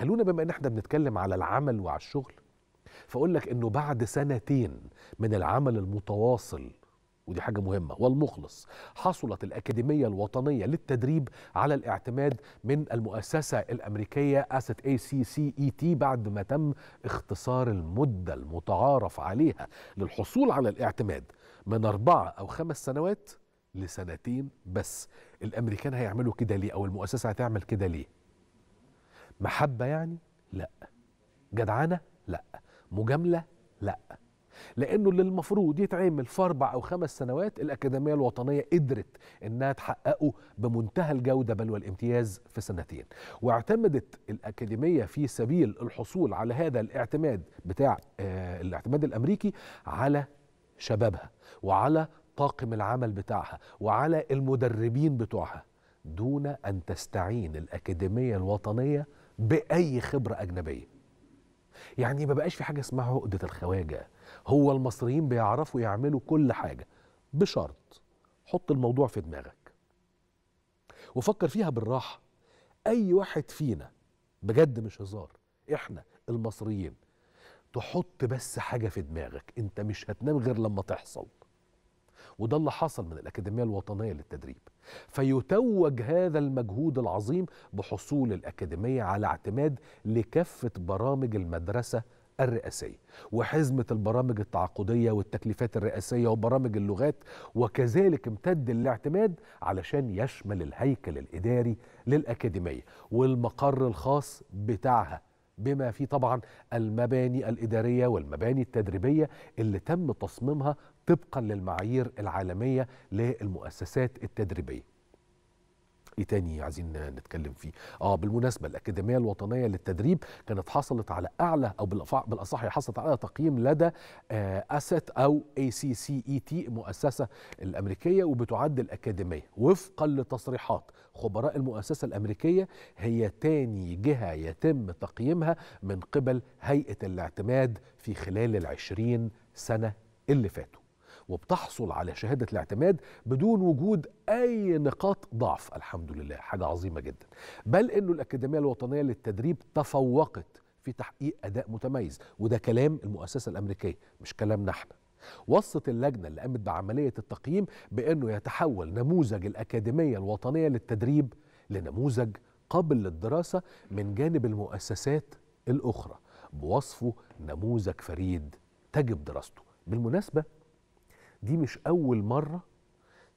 خلونا بما ان احنا بنتكلم على العمل وعلى الشغل فاقول لك انه بعد سنتين من العمل المتواصل ودي حاجة مهمة والمخلص حصلت الأكاديمية الوطنية للتدريب على الاعتماد من المؤسسة الأمريكية اسيت اي سي سي اي تي بعد ما تم اختصار المدة المتعارف عليها للحصول على الاعتماد من اربع أو خمس سنوات لسنتين بس الأمريكان هيعملوا كده ليه أو المؤسسة هتعمل كده ليه محبة يعني؟ لا جدعنة؟ لا مجاملة؟ لا لانه اللي المفروض يتعمل في اربع او خمس سنوات الاكاديميه الوطنيه قدرت انها تحققه بمنتهى الجوده بل والامتياز في سنتين واعتمدت الاكاديميه في سبيل الحصول على هذا الاعتماد بتاع آه الاعتماد الامريكي على شبابها وعلى طاقم العمل بتاعها وعلى المدربين بتوعها دون ان تستعين الاكاديميه الوطنيه باي خبره اجنبيه يعني ما بقاش في حاجه اسمها عقده الخواجه هو المصريين بيعرفوا يعملوا كل حاجه بشرط حط الموضوع في دماغك وفكر فيها بالراحه اي واحد فينا بجد مش هزار احنا المصريين تحط بس حاجه في دماغك انت مش هتنام غير لما تحصل وده اللي حصل من الأكاديمية الوطنية للتدريب فيتوج هذا المجهود العظيم بحصول الأكاديمية على اعتماد لكافة برامج المدرسة الرئاسية وحزمة البرامج التعاقدية والتكليفات الرئاسية وبرامج اللغات وكذلك امتد الاعتماد علشان يشمل الهيكل الإداري للأكاديمية والمقر الخاص بتاعها بما فيه طبعا المباني الإدارية والمباني التدريبية اللي تم تصميمها طبقا للمعايير العالمية للمؤسسات التدريبية ايه تاني عايزين نتكلم فيه اه بالمناسبه الاكاديميه الوطنيه للتدريب كانت حصلت على اعلى او بالاصح حصلت على تقييم لدى آه، اسيت او اي سي سي اي e تي المؤسسه الامريكيه وبتعد الاكاديميه وفقا لتصريحات خبراء المؤسسه الامريكيه هي تاني جهه يتم تقييمها من قبل هيئه الاعتماد في خلال العشرين سنه اللي فاتوا وبتحصل على شهادة الاعتماد بدون وجود أي نقاط ضعف الحمد لله حاجة عظيمة جدا بل أنه الأكاديمية الوطنية للتدريب تفوقت في تحقيق أداء متميز وده كلام المؤسسة الأمريكية مش كلامنا احنا وصت اللجنة اللي قامت بعملية التقييم بأنه يتحول نموذج الأكاديمية الوطنية للتدريب لنموذج قابل للدراسة من جانب المؤسسات الأخرى بوصفه نموذج فريد تجب دراسته بالمناسبة دي مش أول مرة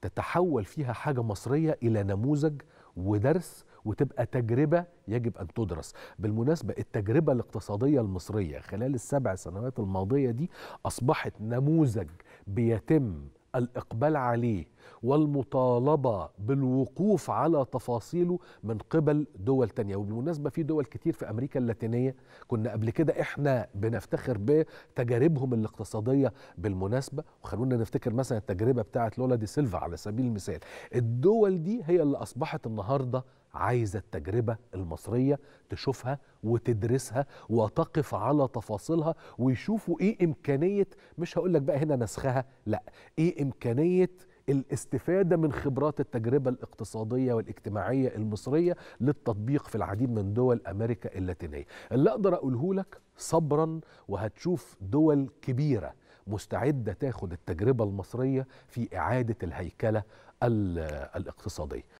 تتحول فيها حاجة مصرية إلى نموذج ودرس وتبقى تجربة يجب أن تدرس بالمناسبة التجربة الاقتصادية المصرية خلال السبع سنوات الماضية دي أصبحت نموذج بيتم الاقبال عليه والمطالبه بالوقوف على تفاصيله من قبل دول تانية وبالمناسبه في دول كتير في امريكا اللاتينيه كنا قبل كده احنا بنفتخر بتجاربهم الاقتصاديه بالمناسبه وخلونا نفتكر مثلا التجربه بتاعه لولا دي سيلفا على سبيل المثال الدول دي هي اللي اصبحت النهارده عايزة التجربة المصرية تشوفها وتدرسها وتقف على تفاصيلها ويشوفوا ايه إمكانية مش هقول لك بقى هنا نسخها لا ايه إمكانية الاستفادة من خبرات التجربة الاقتصادية والاجتماعية المصرية للتطبيق في العديد من دول أمريكا اللاتينية اللي أقدر أقوله لك صبرا وهتشوف دول كبيرة مستعدة تاخد التجربة المصرية في إعادة الهيكلة الاقتصادية